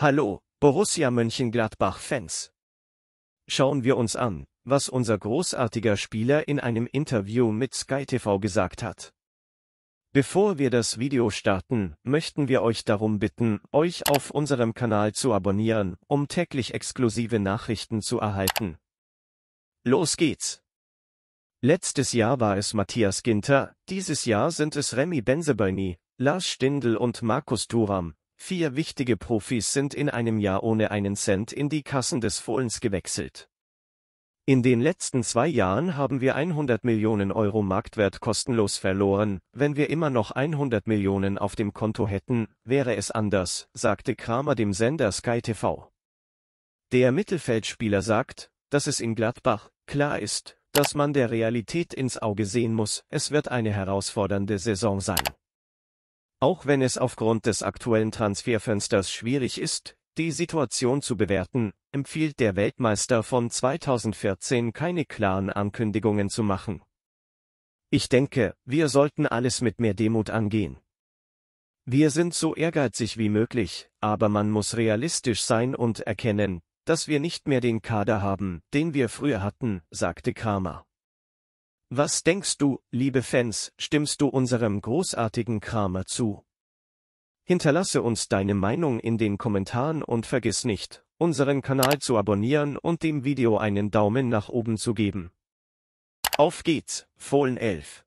Hallo, Borussia Mönchengladbach-Fans. Schauen wir uns an, was unser großartiger Spieler in einem Interview mit Sky TV gesagt hat. Bevor wir das Video starten, möchten wir euch darum bitten, euch auf unserem Kanal zu abonnieren, um täglich exklusive Nachrichten zu erhalten. Los geht's! Letztes Jahr war es Matthias Ginter, dieses Jahr sind es Remy Benzebaini, Lars Stindl und Markus Thuram, Vier wichtige Profis sind in einem Jahr ohne einen Cent in die Kassen des Fohlens gewechselt. In den letzten zwei Jahren haben wir 100 Millionen Euro Marktwert kostenlos verloren. Wenn wir immer noch 100 Millionen auf dem Konto hätten, wäre es anders, sagte Kramer dem Sender Sky TV. Der Mittelfeldspieler sagt, dass es in Gladbach klar ist, dass man der Realität ins Auge sehen muss. Es wird eine herausfordernde Saison sein. Auch wenn es aufgrund des aktuellen Transferfensters schwierig ist, die Situation zu bewerten, empfiehlt der Weltmeister von 2014 keine klaren Ankündigungen zu machen. Ich denke, wir sollten alles mit mehr Demut angehen. Wir sind so ehrgeizig wie möglich, aber man muss realistisch sein und erkennen, dass wir nicht mehr den Kader haben, den wir früher hatten, sagte Kramer. Was denkst du, liebe Fans, stimmst du unserem großartigen Kramer zu? Hinterlasse uns deine Meinung in den Kommentaren und vergiss nicht, unseren Kanal zu abonnieren und dem Video einen Daumen nach oben zu geben. Auf geht's, Fohlen 11.